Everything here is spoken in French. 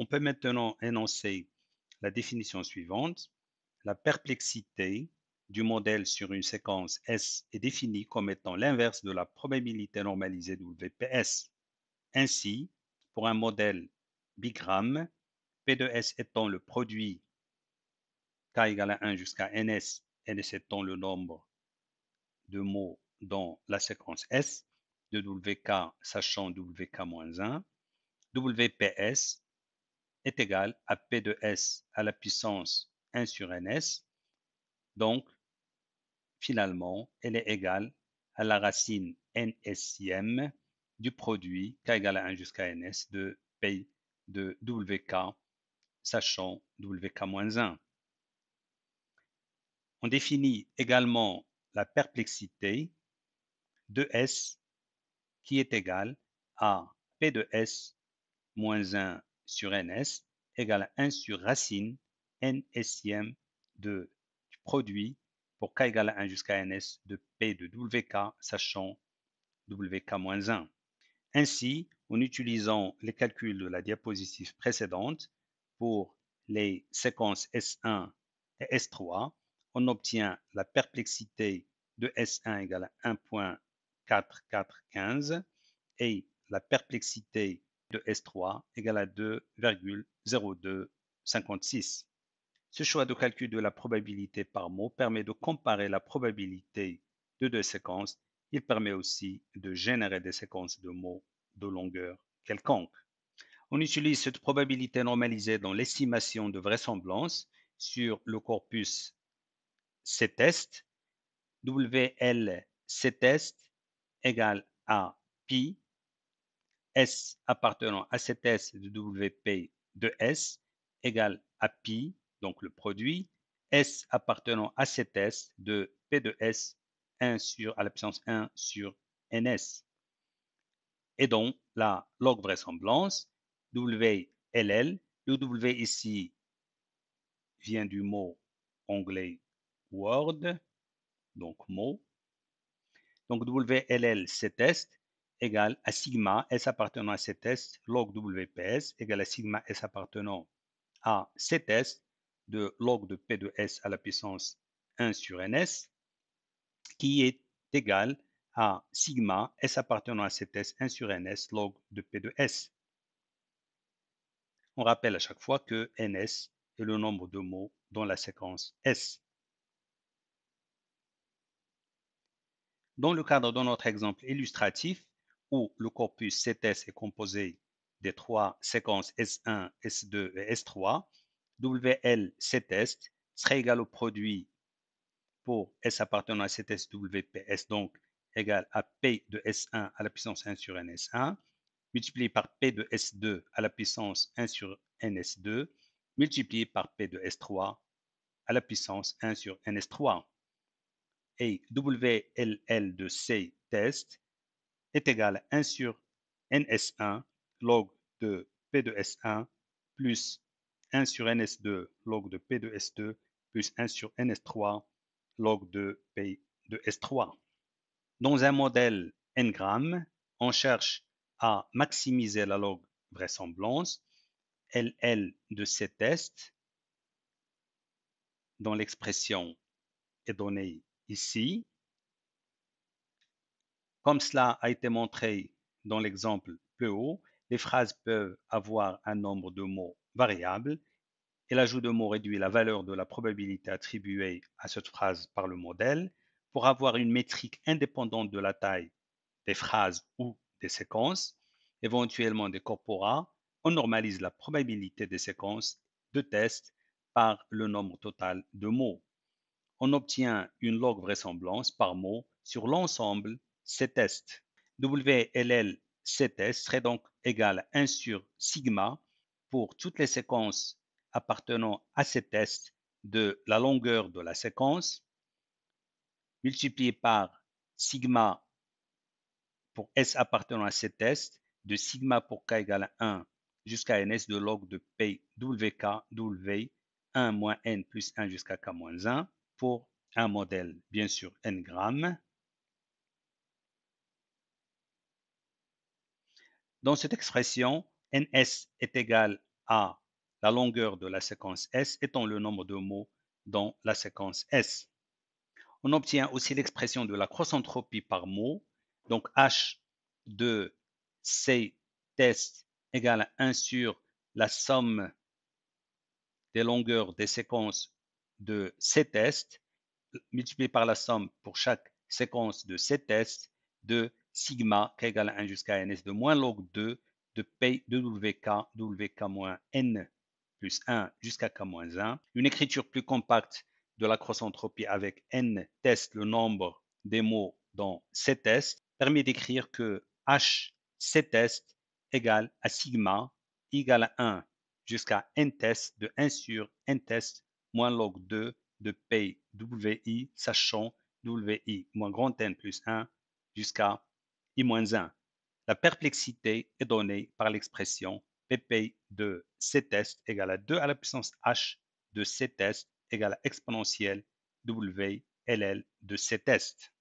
On peut maintenant énoncer la définition suivante. La perplexité du modèle sur une séquence S est définie comme étant l'inverse de la probabilité normalisée WPS. Ainsi, pour un modèle bigramme, P de S étant le produit K égale à 1 jusqu'à NS, NS étant le nombre de mots dans la séquence S, de WK sachant WK-1, WPS est égal à P de S à la puissance 1 sur ns. Donc, finalement, elle est égale à la racine nsim du produit k égale à 1 jusqu'à ns de P de wk, sachant wk-1. On définit également la perplexité de S qui est égale à P de S moins 1 sur ns égale à 1 sur racine nsm de, produit pour k égale à 1 jusqu'à ns de p de wk, sachant wk-1. moins Ainsi, en utilisant les calculs de la diapositive précédente pour les séquences S1 et S3, on obtient la perplexité de S1 égale à 1.4415 et la perplexité de S3 égale à 2,0256. Ce choix de calcul de la probabilité par mot permet de comparer la probabilité de deux séquences. Il permet aussi de générer des séquences de mots de longueur quelconque. On utilise cette probabilité normalisée dans l'estimation de vraisemblance sur le corpus C-test. WLC-test égale à pi S appartenant à cet S de WP de S égale à pi, donc le produit, S appartenant à cet S de P de S 1 sur, à la puissance 1 sur NS. Et donc, la log vraisemblance, WLL, le W ici vient du mot anglais Word, donc mot. Donc WLL, c'est test, égale à sigma S appartenant à cet S log WPS égale à sigma S appartenant à cet S de log de P de S à la puissance 1 sur NS qui est égal à sigma S appartenant à cet S 1 sur NS log de P de S. On rappelle à chaque fois que NS est le nombre de mots dans la séquence S. Dans le cadre de notre exemple illustratif, où le corpus CTS est composé des trois séquences S1, S2 et S3, WL test serait égal au produit pour S appartenant à CTS WPS, donc égal à P de S1 à la puissance 1 sur NS1, multiplié par P de S2 à la puissance 1 sur NS2, multiplié par P de S3 à la puissance 1 sur NS3. Et WLL de C test est égal à 1 sur ns1 log de p de s1 plus 1 sur ns2 log de p de s2 plus 1 sur ns3 log de p de s3. Dans un modèle n on cherche à maximiser la log vraisemblance LL de ces tests dont l'expression est donnée ici comme cela a été montré dans l'exemple plus haut, les phrases peuvent avoir un nombre de mots variable et l'ajout de mots réduit la valeur de la probabilité attribuée à cette phrase par le modèle pour avoir une métrique indépendante de la taille des phrases ou des séquences, éventuellement des corpora, on normalise la probabilité des séquences de test par le nombre total de mots. On obtient une log vraisemblance par mot sur l'ensemble C-test. WLL C-test serait donc égal à 1 sur sigma pour toutes les séquences appartenant à ces tests de la longueur de la séquence multiplié par sigma pour S appartenant à ces tests de sigma pour K égale à 1 jusqu'à ns de log de P WK W 1 moins n plus 1 jusqu'à K moins 1 pour un modèle bien sûr n grammes Dans cette expression, ns est égal à la longueur de la séquence S étant le nombre de mots dans la séquence S. On obtient aussi l'expression de la cross-entropie par mot, donc H de C test égale à 1 sur la somme des longueurs des séquences de C test multiplié par la somme pour chaque séquence de C tests de sigma qui égale à 1 jusqu'à ns de moins log 2 de P de wk, wk-n plus 1 jusqu'à k moins 1. Une écriture plus compacte de la entropie avec n test le nombre des mots dans ces tests permet d'écrire que h c test égale à sigma égale à 1 jusqu'à n test de 1 sur n test moins log 2 de P wi sachant wi moins grand n plus 1 jusqu'à I-1. La perplexité est donnée par l'expression PP de C test égale à 2 à la puissance H de C test égale à exponentielle WLL de C test.